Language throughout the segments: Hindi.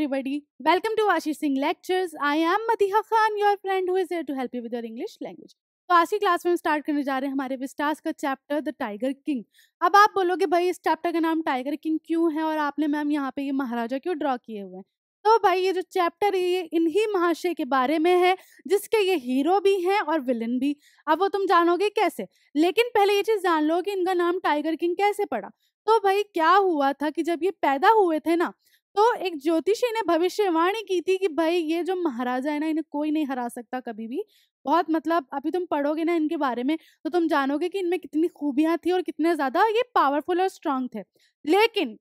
everybody. Welcome to Ashish Singh Lectures. I am Matiha Khan, your friend who is here to help you with your English language. तो आज की क्लास में हम स्टार्ट करने जा रहे हैं हमारे विस्टास का चैप्टर द टाइगर किंग अब आप बोलोगे भाई इस चैप्टर का नाम टाइगर किंग क्यों है और आपने मैम यहाँ पे ये महाराजा क्यों ड्रॉ किए हुए हैं तो भाई ये जो चैप्टर है ये इन्हीं महाशय के बारे में है जिसके ये हीरो भी हैं और विलन भी अब वो तुम जानोगे कैसे लेकिन पहले ये चीज़ जान लो कि इनका नाम टाइगर किंग कैसे पड़ा तो भाई क्या हुआ था कि जब ये पैदा हुए थे ना तो एक ज्योतिषी ने भविष्यवाणी की थी कि भाई ये जो महाराजा है ना इन्हें कोई नहीं हरा सकता कभी भी बहुत मतलब अभी तुम पढ़ोगे ना इनके बारे में तो तुम जानोगे कि इनमें कितनी खूबियां थी और कितने ज्यादा ये पावरफुल और स्ट्रांग थे लेकिन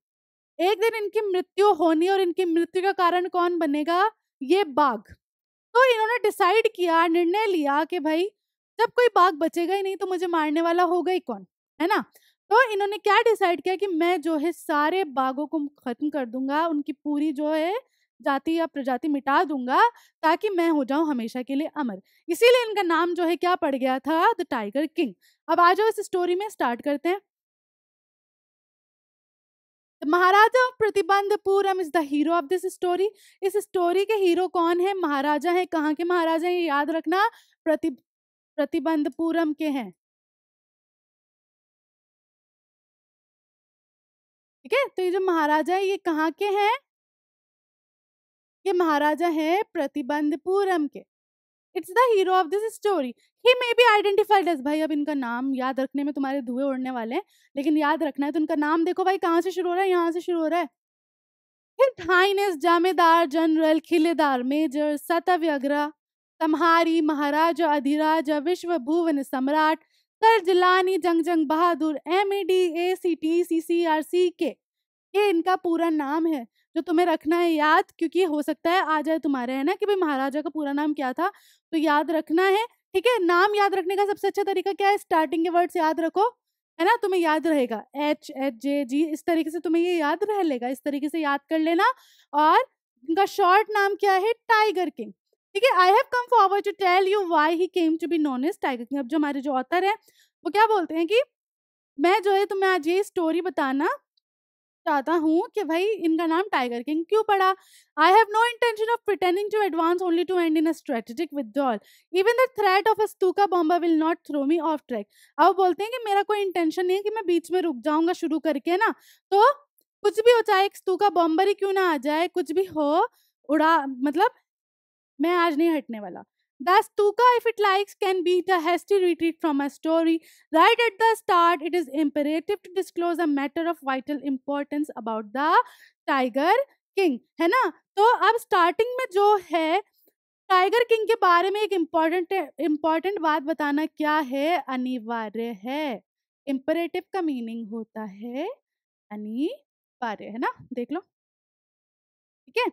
एक दिन इनकी मृत्यु होनी और इनकी मृत्यु का कारण कौन बनेगा ये बाघ तो इन्होंने डिसाइड किया निर्णय लिया कि भाई जब कोई बाघ बचेगा ही नहीं तो मुझे मारने वाला होगा ही कौन है ना तो इन्होंने क्या डिसाइड किया कि मैं जो है सारे बाघों को खत्म कर दूंगा उनकी पूरी जो है जाति या प्रजाति मिटा दूंगा ताकि मैं हो जाऊं हमेशा के लिए अमर इसीलिए इनका नाम जो है क्या पड़ गया था द टाइगर किंग अब आ जाओ इस स्टोरी में स्टार्ट करते हैं Maharaja of Pratibandapuram is the hero of this story इस स्टोरी के हीरो कौन है महाराजा है कहाँ के महाराजा है याद रखना प्रति प्रतिबंधपुरम के हैं ठीक है तो ये जो महाराजा है ये कहाँ के हैं ये महाराजा है प्रतिबंधपुरम के it's the hero of this story he may be identified as भाई अब इनका नाम याद रखने में तुम्हारे धुएं उड़ने वाले हैं लेकिन याद रखना है तो उनका नाम देखो भाई कहाँ से शुरू हो रहा है यहाँ से शुरू हो रहा है highness Jamedar general Khiledar major सतव्यग्रह तम्हारी महाराजा अधिराजा विश्व भुवन सम्राट कर Jilani Jung Jung Bahadur M E D A C T C C R C K ये इनका पूरा नाम है जो तुम्हें रखना है याद क्योंकि हो सकता है आ जाए तुम्हारे है ना कि भाई महाराजा का पूरा नाम क्या था तो याद रखना है ठीक है नाम याद रखने का सबसे अच्छा तरीका क्या है स्टार्टिंग के वर्ड्स याद रखो है ना तुम्हें याद रहेगा एच एच जे जी इस तरीके से तुम्हें ये याद रह लेगा इस तरीके से याद कर लेना और इनका शॉर्ट नाम क्या है टाइगर किंग ठीक है I have come forward to tell you why he came to be known as tiger king अब जो हमारे जो ऑथर है वो क्या बोलते हैं कि मैं जो है तुम्हें तो आज ये स्टोरी बताना चाहता हूँ कि भाई इनका नाम टाइगर किंग क्यों पड़ा I have no intention of pretending to advance only to end in a strategic withdrawal even the threat of अस्तूका बॉम्बा will not throw me off track अब बोलते हैं कि मेरा कोई इंटेंशन नहीं है कि मैं बीच में रुक जाऊँगा शुरू करके ना तो कुछ भी हो चाहे एक स्तूका बॉम्बर ही क्यों ना आ जाए कुछ भी हो उड़ा मतलब मैं आज नहीं हटने वाला दस तूका if it likes can be the hasty retreat from a story right at the start it is imperative to disclose a matter of vital importance about the tiger king है ना तो अब स्टार्टिंग में जो है टाइगर किंग के बारे में एक इम्पॉर्टेंट इम्पॉर्टेंट बात बताना क्या है अनिवार्य है इम्परेटिव का मीनिंग होता है अनिवार्य है ना देख लो ठीक है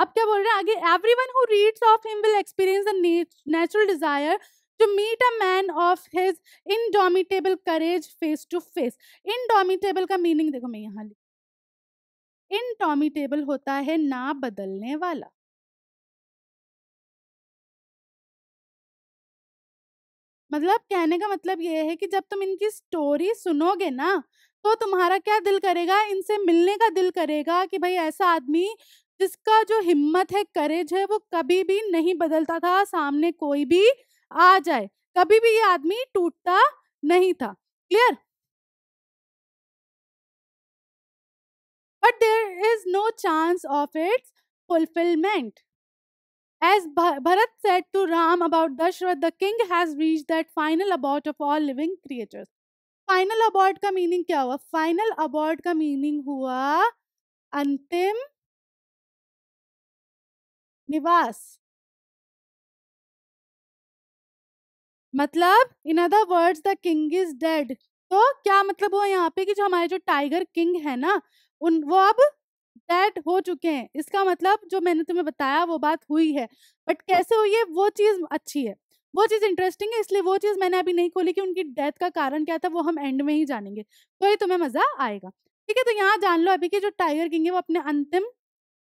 अब क्या बोल रहे हैं आगे every one who reads of him will experience the natural desire to meet a man of his indomitable courage face to face indomitable का meaning देखो मैं यहाँ लिख indomitable होता है ना बदलने वाला मतलब कहने का मतलब ये है कि जब तुम इनकी स्टोरी सुनोगे ना तो तुम्हारा क्या दिल करेगा इनसे मिलने का दिल करेगा कि भाई ऐसा आदमी जिसका जो हिम्मत है करेज है वो कभी भी नहीं बदलता था सामने कोई भी आ जाए कभी भी ये आदमी टूटता नहीं था clear but there is no chance of its fulfilment as Bharat said to Ram about Dashrath the king has reach that final abode of all living creators final abode का मीनिंग क्या हुआ फाइनल अबॉर्ड का मीनिंग हुआ अंतिम निवास मतलब in other words the king is dead तो क्या मतलब हुआ यहाँ पे कि जो हमारे जो टाइगर किंग है ना उन वो अब डेड हो चुके हैं इसका मतलब जो मैंने तुम्हें बताया वो बात हुई है बट कैसे हुई है वो चीज़ अच्छी है वो चीज़ इंटरेस्टिंग है इसलिए वो चीज़ मैंने अभी नहीं खोली कि उनकी डेथ का कारण क्या था वो हम एंड में ही जानेंगे तो ये तुम्हें मज़ा आएगा ठीक है तो यहाँ जान लो अभी कि जो टाइगर किंग है वो अपने अंतिम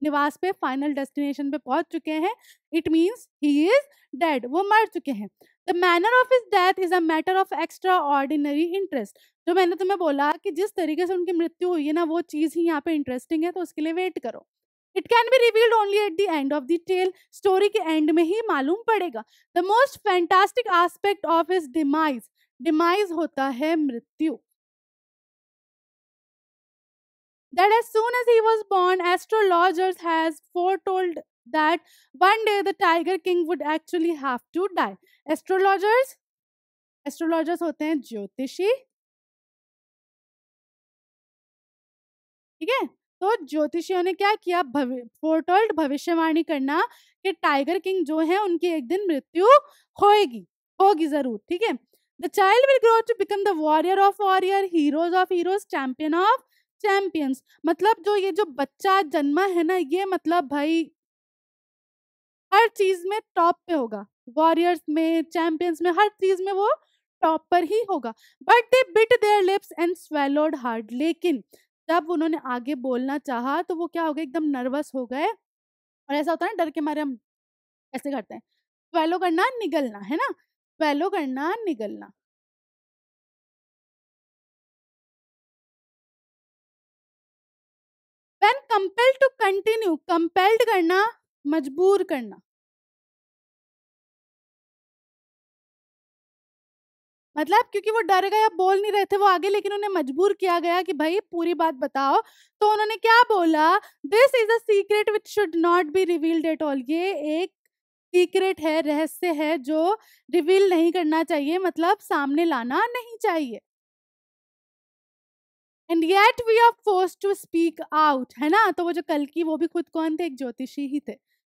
निवास पे फाइनल डेस्टिनेशन पे पहुंच चुके हैं it means he is dead वो मर चुके हैं the manner of his death is a matter of extraordinary interest जो मैंने तुम्हें बोला कि जिस तरीके से उनकी मृत्यु हुई है ना वो चीज़ ही यहाँ पे इंटरेस्टिंग है तो उसके लिए वेट करो it can be revealed only at the end of the tale story के एंड में ही मालूम पड़ेगा the most fantastic aspect of his demise demise होता है मृत्यु that as soon as he was born, astrologers has foretold that one day the tiger king would actually have to die. Astrologers, astrologers होते हैं ज्योतिषी ठीक है तो ज्योतिषियों ने क्या किया foretold भविष्यवाणी करना कि टाइगर किंग जो है उनकी एक दिन मृत्यु होएगी होगी जरूर ठीक है the child will grow to become the warrior of warriors heroes of heroes champion of champions मतलब जो ये जो बच्चा जन्मा है ना ये मतलब भाई हर चीज में टॉप पे होगा वॉरियर्स में चैंपियंस में हर चीज में वो टॉप पर ही होगा but they bit their lips and swallowed hard लेकिन जब उन्होंने आगे बोलना चाहा तो वो क्या हो गए एकदम नर्वस हो गए और ऐसा होता है ना डर के मारे हम ऐसे करते हैं स्वेलो करना निगलना है ना स्वेलो करना निगलना then compelled to continue compelled करना मजबूर करना मतलब क्योंकि वो डर गए बोल नहीं रहे थे वो आगे लेकिन उन्हें मजबूर किया गया कि भाई पूरी बात बताओ तो उन्होंने क्या बोला this is a secret which should not be revealed at all ये एक सीक्रेट है रहस्य है जो रिवील नहीं करना चाहिए मतलब सामने लाना नहीं चाहिए and yet we are force to speak out है ना तो वो जो कल की वो भी खुद कौन थे एक ज्योतिषी ही थे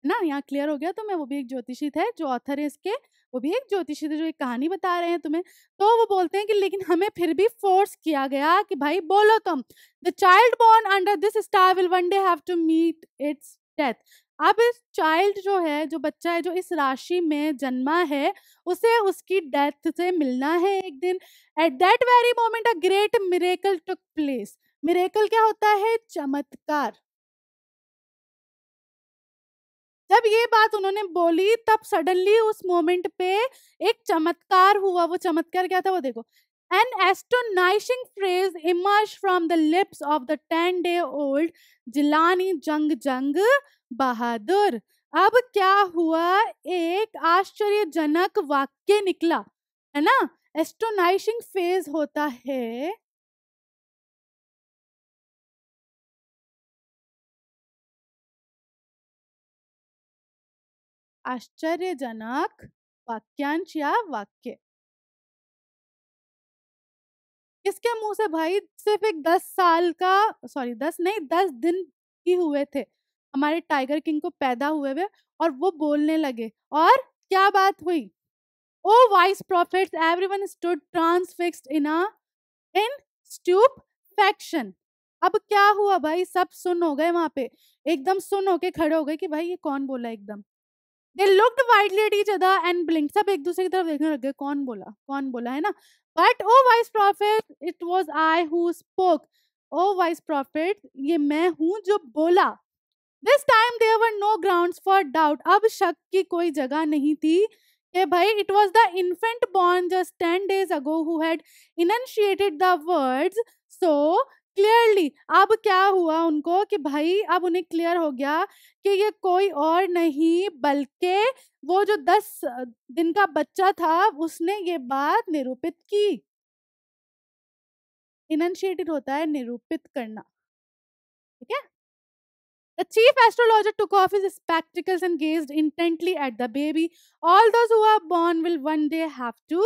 ना यहाँ क्लियर हो गया तो मैं वो भी एक ज्योतिषी थे जो ऑथर है इसके वो भी एक ज्योतिषी थे जो एक कहानी बता रहे हैं तुम्हें तो वो बोलते हैं कि लेकिन हमें फिर भी फोर्स किया गया कि भाई बोलो तुम the child born under this star will one day have to meet its death अब इस चाइल्ड जो है जो बच्चा है जो इस राशि में जन्मा है उसे उसकी डेथ से मिलना है एक दिन at that very moment a great miracle took place miracle क्या होता है चमत्कार जब ये बात उन्होंने बोली तब सडनली उस मोमेंट पे एक चमत्कार हुआ वो चमत्कार क्या था वो देखो An astonishing phrase emerged from the lips of the 10 day old Jilani Jung Jung Bahadur. अब क्या हुआ एक आश्चर्यजनक वाक्य निकला है ना एस्टोनाइशिंग फेज होता है आश्चर्यजनक वाक्यांश या वाक्य किसके मुंह से भाई सिर्फ एक दस साल का सॉरी दस नहीं दस दिन ही हुए थे हमारे टाइगर किंग को पैदा हुए हुए और वो बोलने लगे और क्या बात हुई oh wise prophet every one stood transfixed in in stupefaction अब क्या हुआ भाई सब सुन हो गए वहां पे एकदम सुन हो के खड़े हो गए कि भाई ये कौन बोला एकदम they looked wildly at each other and blink सब एक दूसरे की तरफ देखने लग गए कौन बोला कौन बोला है ना but O wise prophet it was I who spoke O wise prophet ये मैं हूं जो बोला this time there were no ground for doubt अब शक की कोई जगह नहीं थी कि भाई it was the infant born just ten days ago who'd initiated the words so clearly अब क्या हुआ उनको कि भाई अब उन्हें क्लियर हो गया कि ये कोई और नहीं बल्कि वो जो दस दिन का बच्चा था उसने ये बात निरूपित की इनशिएटेड होता है निरूपित करना ठीक है The chief astrologer took off his spectacles and gazed intently at the baby. All those who are born will one day have to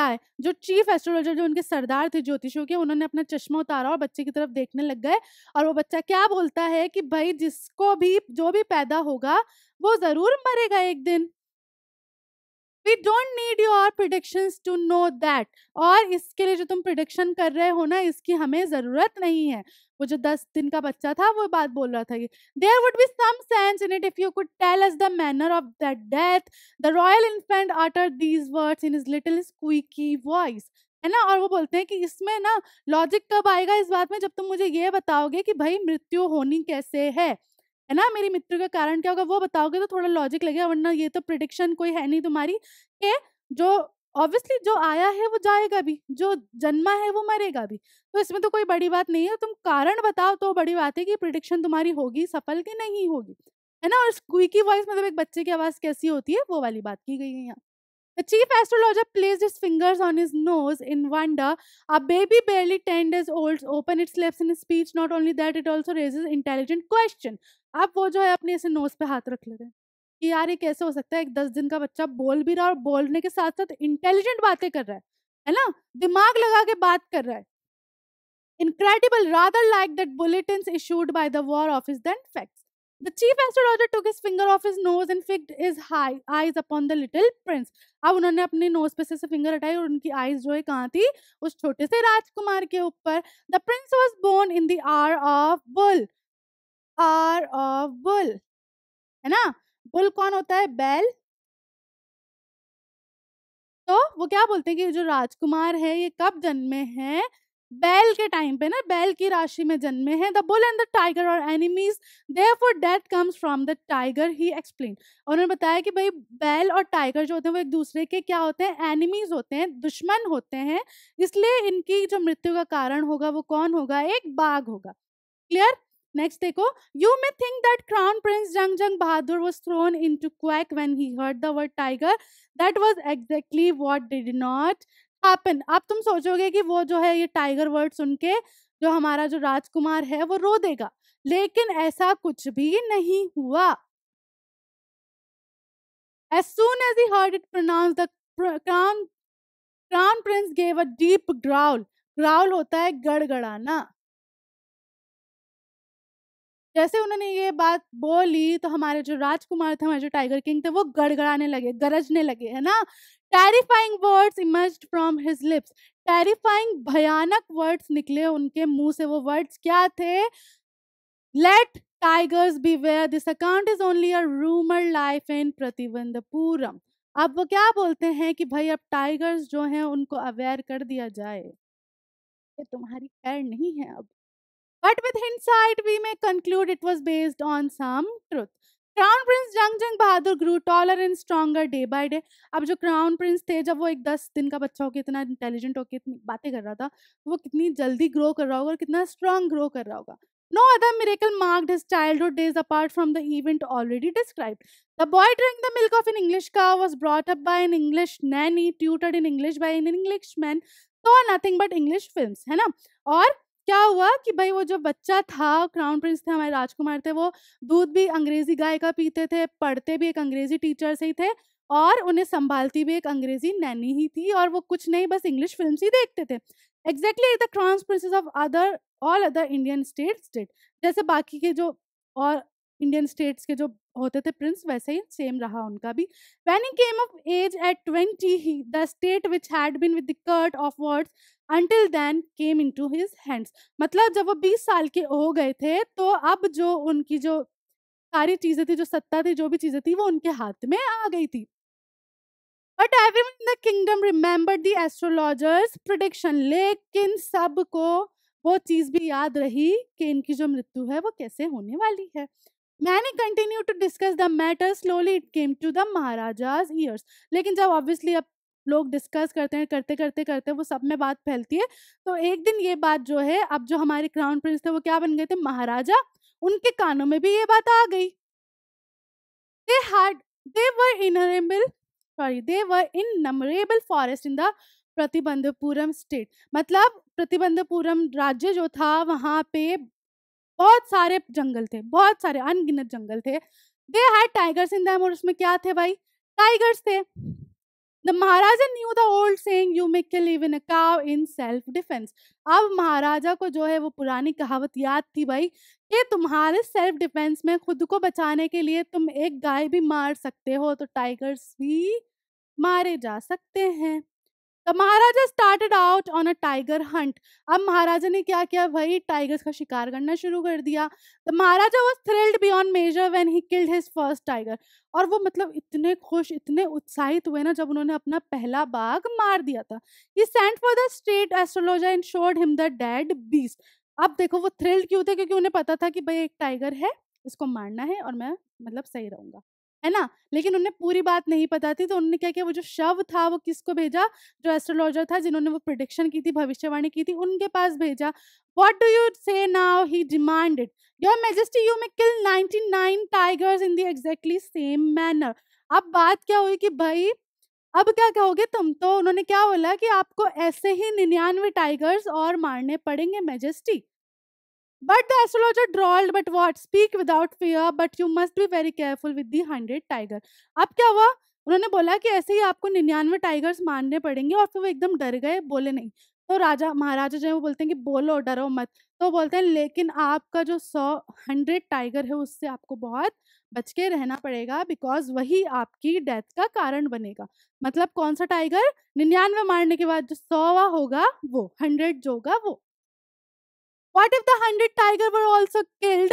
die. जो chief astrologer जो उनके सरदार थे ज्योतिषों के उन्होंने अपना चश्मा उतारा और बच्चे की तरफ देखने लग गए और वो बच्चा क्या बोलता है कि भाई जिसको भी जो भी पैदा होगा वो जरूर मरेगा एक दिन We don't need your predictions to know that. और इसके लिए जो तुम prediction कर रहे हो ना इसकी हमें ज़रूरत नहीं है वो जो दस दिन का बच्चा था वो बात बोल रहा था कि there would be some sense in it if you could tell us the manner of that death the royal infant uttered these words in his little squeaky voice है ना और वो बोलते हैं कि इसमें ना लॉजिक कब आएगा इस बात में जब तुम मुझे ये बताओगे कि भाई मृत्यु होनी कैसे है है ना मेरी मृत्यु का कारण क्या होगा वो बताओगे तो थोड़ा लॉजिक लगेगा वरना ये तो प्रिडिक्शन कोई है नहीं तुम्हारी के जो ऑब्वियसली जो आया है वो जाएगा भी जो जन्मा है वो मरेगा भी तो इसमें तो कोई बड़ी बात नहीं है तुम कारण बताओ तो बड़ी बात है कि प्रिडिक्शन तुम्हारी होगी सफल की नहीं होगी है ना और स्क्वीकी वॉइस मतलब एक बच्चे की आवाज कैसी होती है वो वाली बात की गई है यहाँ The chief astrologer placed his fingers on his nose in wonder. A baby barely days days old its its lips in speech. Not only that, it also raises intelligent question. आप वो जो है अपने ऐसे नोज पे हाथ रख ले रहे हैं कि यार ये कैसे हो सकता है एक दस दिन का बच्चा बोल भी रहा है और बोलने के साथ साथ इंटेलिजेंट बातें कर रहा है है ना दिमाग लगा के बात कर रहा है incredible rather like that bulletin issued by the war office than facts the chief astrologer took his finger off his nose and fixed his high eyes upon the little prince अब उन्होंने अपने नोज पे से फिंगर हटाई और उनकी आईज जो है कहाँ थी उस छोटे से राजकुमार के ऊपर the prince was born in the of bull hour of bull है ना बुल कौन होता है बैल तो वो क्या बोलते हैं कि जो राजकुमार है ये कब जन्मे हैं बैल के टाइम पे ना बैल की राशि में जन्मे हैं the bull and the tiger are enemies therefore death comes from the tiger he explain उन्होंने बताया कि भाई बैल और टाइगर जो होते हैं वो एक दूसरे के क्या होते हैं एनिमीज होते हैं दुश्मन होते हैं इसलिए इनकी जो मृत्यु का कारण होगा वो कौन होगा एक बाघ होगा क्लियर नेक्स्ट देखो you may think that crown prince Jung Jung Bahadur was thrown into quake when he heard the word tiger that was exactly what did not happen आप तुम सोचोगे कि वो जो है ये टाइगर वर्ड सुन के जो हमारा जो राजकुमार है वो रो देगा लेकिन ऐसा कुछ भी नहीं हुआ As soon as he heard it pronounced, the pr- crown, crown prince gave a deep growl. Growl hota hai gadgadana. जैसे उन्होंने ये बात बोली तो हमारे जो राजकुमार थे हमारे जो टाइगर किंग थे वो गड़गड़ाने लगे गरजने लगे है ना terrifying words emerge from his lips terrifying भयानक वर्ड्स निकले उनके मुंह से वो वर्ड्स क्या थे let tigers beware this account is only a rumour rife in Pratibandapuram अब वो क्या बोलते हैं कि भाई अब टाइगर्स जो हैं उनको अवेयर कर दिया जाए ये तुम्हारी खैर नहीं है अब But with hindsight, we may conclude it was based on some truth. Crown prince Jung Jung Bahadur grew taller and stronger day by day अब जो क्राउन प्रिंस थे जब वो एक दस दिन का बच्चा होकर इतना इंटेलिजेंट होकर इतनी बातें कर रहा था वो कितनी जल्दी ग्रो कर रहा होगा और कितना स्ट्रांग ग्रो कर रहा होगा No other miracle marked his childhood days apart from the event already described. The boy drank the milk of an English cow, was brought up by an English nanny, tutored in English by an Englishman, saw nothing but English films, है ना? और क्या हुआ कि भाई वो जो बच्चा था क्राउन प्रिंस थे हमारे राजकुमार थे वो दूध भी अंग्रेजी गाय का पीते थे पढ़ते भी एक अंग्रेजी टीचर से ही थे और उन्हें संभालती भी एक अंग्रेजी नैनी ही थी और वो कुछ नहीं बस इंग्लिश फिल्म ही देखते थे exactly the crown princes of other all other Indian state state जैसे बाकी के जो और इंडियन स्टेट्स के जो होते थे प्रिंस वैसे ही सेम रहा उनका भी when he came of age at twenty he the state which had been with the court of wards until then came into his hands मतलब जब वो बीस साल के हो गए थे तो अब जो उनकी जो सारी चीजें थी जो सत्ता थी जो भी चीजें थी वो उनके हाथ में आ गई थी but every in the kingdom remember the astrologer's prediction लेकिन सब को वो चीज भी याद रही कि इनकी जो मृत्यु है वो कैसे होने वाली है men continue to discuss the matter slowly it came to the Maharaja's ears लेकिन जब ऑब्वियसली अब लोग डिस्कस करते हैं करते करते करते वो सब में बात फैलती है तो एक दिन ये बात जो है अब जो हमारे क्राउन प्रिंस थे वो क्या बन गए थे महाराजा उनके कानों में भी ये बात आ गई they heard they were innumerable sorry they were innumerable forests in the Pratibandapuram state मतलब प्रतिबंधपुरम राज्य जो था वहाँ पे बहुत सारे जंगल थे बहुत सारे अनगिनत जंगल थे they had tigers in them और उसमें क्या थे भाई टाइगर्स थे the Maharaja knew the old saying you may kill even a cow in self defence अब महाराजा को जो है वो पुरानी कहावत याद थी भाई कि तुम्हारे सेल्फ डिफेंस में खुद को बचाने के लिए तुम एक गाय भी मार सकते हो तो टाइगर्स भी मारे जा सकते हैं तो Maharaja started out on a tiger hunt अब महाराजा ने क्या किया भाई टाइगर्स का शिकार करना शुरू कर दिया तो Maharaja was thrilled beyond measure when he killed his first tiger और वो मतलब इतने खुश इतने उत्साहित हुए ना जब उन्होंने अपना पहला बाघ मार दिया था he sent for the state astrologer and showed him the dead beast अब देखो वो थ्रिल्ड क्यों थे क्योंकि उन्हें पता था कि भाई एक टाइगर है इसको मारना है और मैं मतलब सही रहूंगा है ना लेकिन उन्हें पूरी बात नहीं पता थी तो उन्होंने क्या किया वो जो शव था वो किसको भेजा जो एस्ट्रोलॉजर था जिन्होंने वो प्रिडिक्शन की थी भविष्यवाणी की थी उनके पास भेजा what do you say now he demanded your majesty you may kill ninety nine tigers in the exactly same manner अब बात क्या हुई कि भाई अब क्या कहोगे तुम तो उन्होंने क्या बोला कि आपको ऐसे ही निन्यानवे टाइगर्स और मारने पड़ेंगे majesty but the astrologer drawled but what speak without fear but you must be very careful with the hundred tiger अब क्या हुआ उन्होंने बोला कि ऐसे ही आपको निन्यानवे टाइगर्स मारने पड़ेंगे और फिर वो एकदम डर गए बोले नहीं तो राजा महाराजा जो है वो बोलते हैं कि बोलो डरो मत तो बोलते हैं लेकिन आपका जो सौ हंड्रेड टाइगर है उससे आपको बहुत बच के रहना पड़ेगा बिकॉज वही आपकी डेथ का कारण बनेगा मतलब कौन सा टाइगर निन्यानवे मारने के बाद जो सौवा होगा वो हंड्रेड जो होगा वो what if the hundred tiger were also killed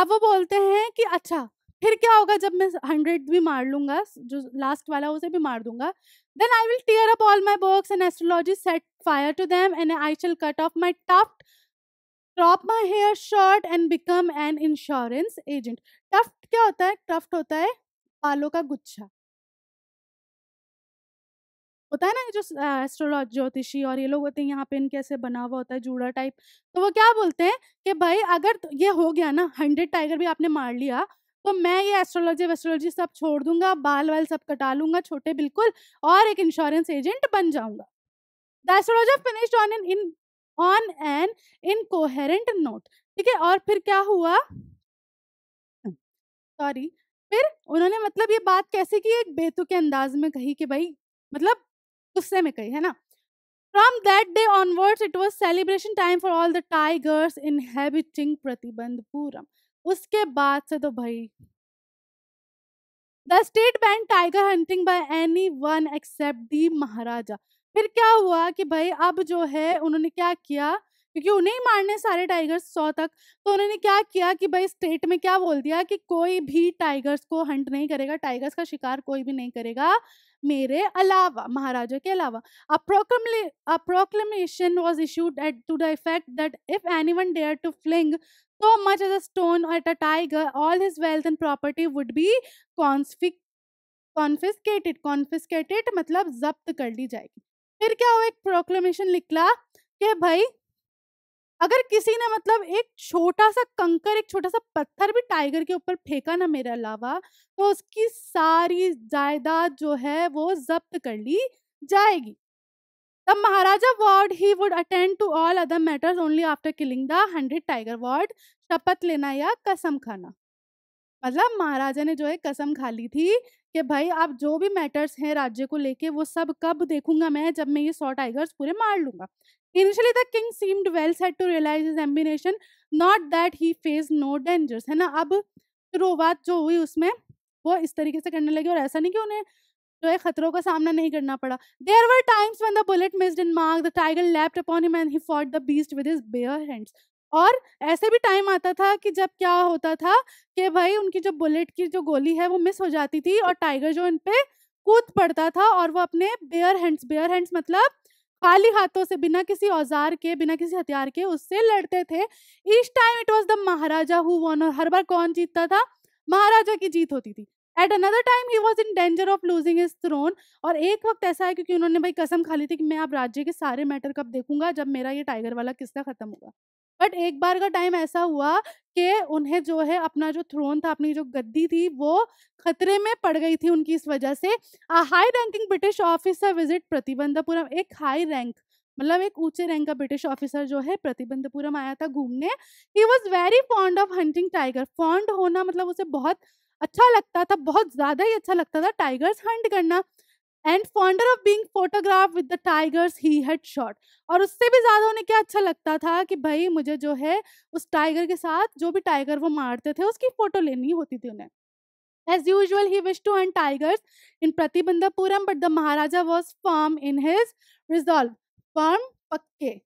अब वो बोलते हैं कि अच्छा फिर क्या होगा जब मैं हंड्रेड भी मार लूंगा जो लास्ट वाला उसे भी मार दूंगा then I will tear up all my books and astrology set fire to them and I shall cut off my tuft crop my hair short and become an insurance agent tuft क्या होता है टफ्ट होता है बालों का गुच्छा होता है ना जो एस्ट्रोलॉज ज्योतिषी और ये लोग होते हैं यहाँ पे इनके ऐसे बना हुआ होता है जूड़ा टाइप तो वो क्या बोलते हैं कि भाई अगर ये हो गया ना हंड्रेड टाइगर भी आपने मार लिया तो मैं ये एस्ट्रोलॉजी वेस्ट्रोलॉजी सब छोड़ दूंगा बाल वाल सब कटा लूंगा छोटे बिल्कुल और एक इंश्योरेंस एजेंट बन जाऊंगा the astrologer finished on an in on an incoherent note ठीक है और फिर क्या हुआ सॉरी फिर उन्होंने मतलब ये बात कैसे की एक बेतु के अंदाज में कही कि भाई मतलब गुस्से में कही है ना From that day onwards, it was celebration time for all the tigers inhabiting प्रतिबंधपुरम उसके बाद से तो भाई the state banned tiger hunting by anyone except the Maharaja फिर क्या हुआ कि भाई अब जो है उन्होंने क्या किया क्योंकि उन्हें ही मारने सारे टाइगर्स सौ तक तो उन्होंने क्या किया कि भाई स्टेट में क्या बोल दिया कि कोई भी टाइगर्स को हंट नहीं करेगा टाइगर्स का शिकार कोई भी नहीं करेगा मेरे अलावा महाराजा के अलावा a proclamation was issued at to the effect that if anyone dare to fling so much as a stone at a tiger all his wealth and property would be confic confiscated confiscated मतलब जब्त कर ली जाएगी फिर क्या हुआ एक प्रोक्लेमेशन निकला कि भाई अगर किसी ने मतलब एक छोटा सा कंकर एक छोटा सा पत्थर भी टाइगर के ऊपर फेंका ना मेरे अलावा तो उसकी सारी जायदाद जो है वो जब्त कर ली जाएगी तब Maharaja vowed he would attend to all other matters only after killing the hundred tiger vowed शपथ लेना या कसम खाना मतलब महाराजा ने जो है कसम खा ली थी कि भाई आप जो भी मैटर्स हैं राज्य को लेके वो सब कब देखूंगा मैं जब मैं ये सौ टाइगर्स पूरे मार लूंगा initially the king seemed well set to realize his ambition not that he face no dangers है ना अब फिर वो बात जो हुई उसमें वो इस तरीके से करने लगे और ऐसा नहीं कि उन्हें जो है खतरों का सामना नहीं करना पड़ा there were times when the bullet missed इन mark the tiger leaped upon him and he fought the beast with his bare hands और ऐसे भी टाइम आता था कि जब क्या होता था कि भाई उनकी जो बुलेट की जो गोली है वो मिस हो जाती थी और टाइगर जो इन पे कूद पड़ता था और वो अपने बेयर हैंड्स बेयर हैंड्स मतलब खाली हाथों से बिना किसी औजार के बिना किसी हथियार के उससे लड़ते थे इस time it was the Maharaja who won और हर बार कौन जीतता था महाराजा की जीत होती थी at another time he was in danger of losing his throne और एक वक्त ऐसा है क्योंकि उन्होंने भाई कसम खा ली थी कि मैं आप राज्य के सारे मैटर कब देखूंगा जब मेरा ये टाइगर वाला किस्सा खत्म होगा बट एक बार का टाइम ऐसा हुआ कि उन्हें जो है अपना जो थ्रोन था अपनी जो गद्दी थी वो खतरे में पड़ गई थी उनकी इस वजह से a high ranking British officer visit Pratibandapuram एक हाई रैंक मतलब एक ऊंचे रैंक का ब्रिटिश ऑफिसर जो है प्रतिबंधपुरम आया था घूमने he was very fond of hunting tiger fond होना मतलब उसे बहुत अच्छा लगता था बहुत ज्यादा ही अच्छा लगता था टाइगर्स हंट करना and fonder of being photograph with the tigers he had shot और उससे भी ज़्यादा उन्हें क्या अच्छा लगता था कि भाई मुझे जो है उस टाइगर के साथ जो भी टाइगर वो मारते थे उसकी फ़ोटो लेनी होती थी उन्हें as usual he wish to hunt tigers in Pratibandapuram but the Maharaja was firm in his resolve firm पक्के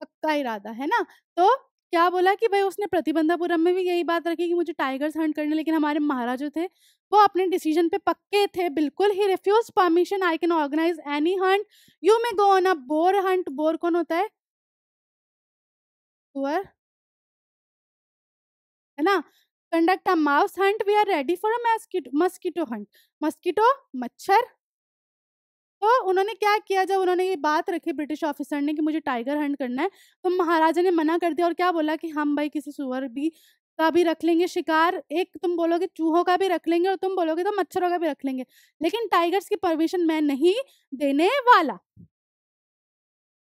पक्का इरादा है ना तो क्या बोला कि भाई उसने प्रतिबंधापुरम में भी यही बात रखी कि मुझे टाइगर्स हंट करने लेकिन हमारे महाराज जो थे वो अपने डिसीजन पे पक्के थे बिल्कुल he refuse permission I can organize any hunt you may go on a boar hunt boar कौन होता है सुअर है ना conduct a mouse hunt we are ready for a mosquito mosquito hunt mosquito मच्छर तो उन्होंने क्या किया जब उन्होंने ये बात रखी ब्रिटिश ऑफिसर ने कि मुझे टाइगर हंट करना है तो महाराजा ने मना कर दिया और क्या बोला कि हम भाई किसी सुअर भी का भी रख लेंगे शिकार एक तुम बोलोगे चूहों का भी रख लेंगे और तुम बोलोगे तो मच्छरों का भी रख लेंगे लेकिन टाइगर्स की परमिशन मैं नहीं देने वाला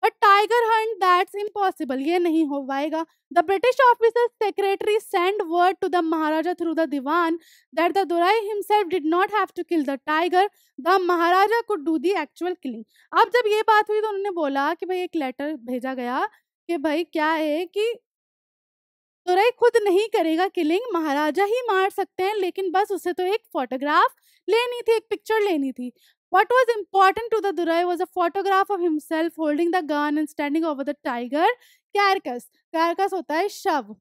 a tiger hunt that's impossible ये नहीं हो पाएगा the British officer secretary send word to the Maharaja through the dewan that the durai himself did not have to kill the tiger the Maharaja could do the actual killing अब जब ये बात हुई तो उन्होंने बोला कि भाई एक लेटर भेजा गया कि भाई क्या है कि तुरई खुद नहीं करेगा किलिंग महाराजा ही मार सकते हैं लेकिन बस उसे तो एक फोटोग्राफ लेनी थी एक पिक्चर लेनी थी What was important to the Durai was a photograph of himself holding the gun and standing over the tiger carcass. Carcass होता है शव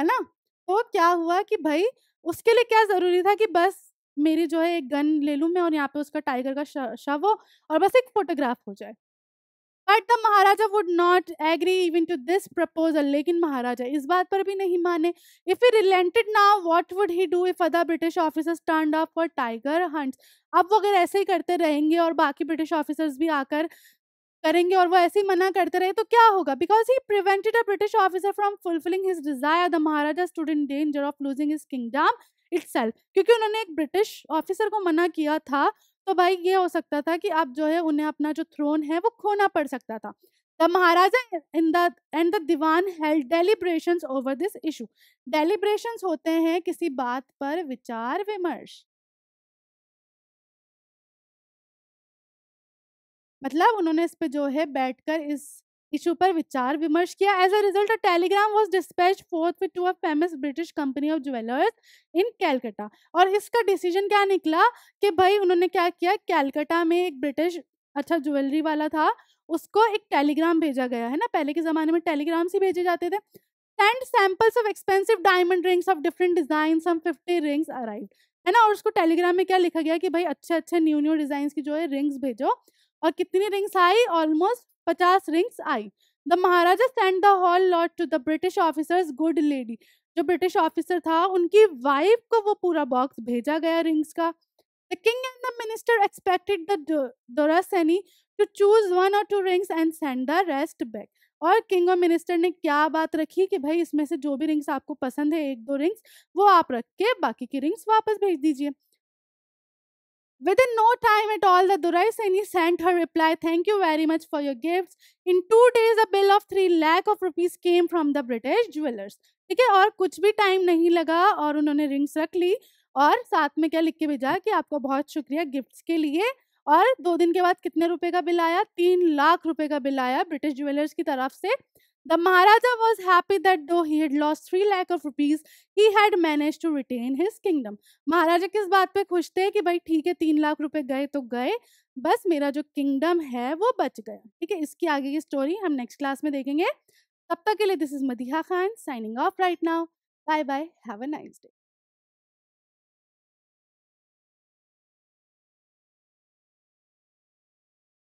है ना तो क्या हुआ कि भाई उसके लिए क्या जरूरी था कि बस मेरी जो है एक गन ले लूँ मैं और यहाँ पे उसका टाइगर का शव हो और बस एक फोटोग्राफ हो जाए but the Maharaja would not agree even to this proposal लेकिन महाराजा इस बात पर भी नहीं माने if he relented now what would he do if other British officers turn up for tiger hunts अब वो अगर ऐसे ही करते रहेंगे और बाकी ब्रिटिश ऑफिसर्स भी आकर करेंगे और वो ऐसे ही मना करते रहे तो क्या होगा because he prevented a British officer from fulfilling his desire the Maharaja stood in danger of losing his kingdom its क्योंकि उन्होंने एक ब्रिटिश ऑफिसर को मना किया था तो भाई ये हो सकता था कि आप जो है उन्हें अपना जो थ्रोन है वो खोना पड़ सकता था the Maharaja in the end the dewan held deliberation over this issue deliberation होते हैं किसी बात पर विचार विमर्श मतलब उन्होंने इस पे जो है बैठकर इस इशू पर विचार विमर्श किया as a result a telegram was dispatch forth to a famous British company of jewellers in Calcutta और इसका डिसीजन क्या निकला कि भाई उन्होंने क्या किया कैलकाटा में एक ब्रिटिश अच्छा ज्वेलरी वाला था उसको एक टेलीग्राम भेजा गया है ना पहले के ज़माने में टेलीग्राम से भेजे जाते थे send samples of expensive diamond rings of different design some fifty rings arrive है ना और उसको टेलीग्राम में क्या लिखा गया कि भाई अच्छे अच्छे न्यू न्यू डिजाइन की जो है रिंग्स भेजो और कितनी रिंग्स आई ऑलमोस्ट पचास रिंग्स आई the Maharaja send the whole lot to the British officer's good lady जो ब्रिटिश ऑफिसर था उनकी वाइफ को वो पूरा बॉक्स भेजा गया रिंग्स का the king and the minister expected the saini to choose one or two rings and send the rest back और किंग और मिनिस्टर ने क्या बात रखी कि भाई इसमें से जो भी रिंग्स आपको पसंद है एक दो रिंग्स वो आप रख के बाकी की रिंग्स वापस भेज दीजिए Within no time at all, the Durai Saini sent her reply, Thank you very much for your gifts. In two days, a bill of three lakh of rupees came from the British jewelers. ठीक है और कुछ भी टाइम नहीं लगा और उन्होंने रिंग्स रख ली और साथ में क्या लिख के भेजा कि आपका बहुत शुक्रिया गिफ्ट्स के लिए और दो दिन के बाद कितने रुपए का बिल आया तीन लाख रुपए का बिल आया ब्रिटिश ज्वेलर्स की तरफ से The Maharaja was happy that though he had lost three lakh of rupees, he had managed to retain his kingdom. महाराजा किस बात पे खुश थे कि भाई ठीक है तीन लाख रुपए गए तो गए बस मेरा जो किंगडम है वो बच गया ठीक है इसकी आगे की स्टोरी हम नेक्स्ट क्लास में देखेंगे तब तक के लिए this is Madiha Khan signing off right now bye bye have a nice day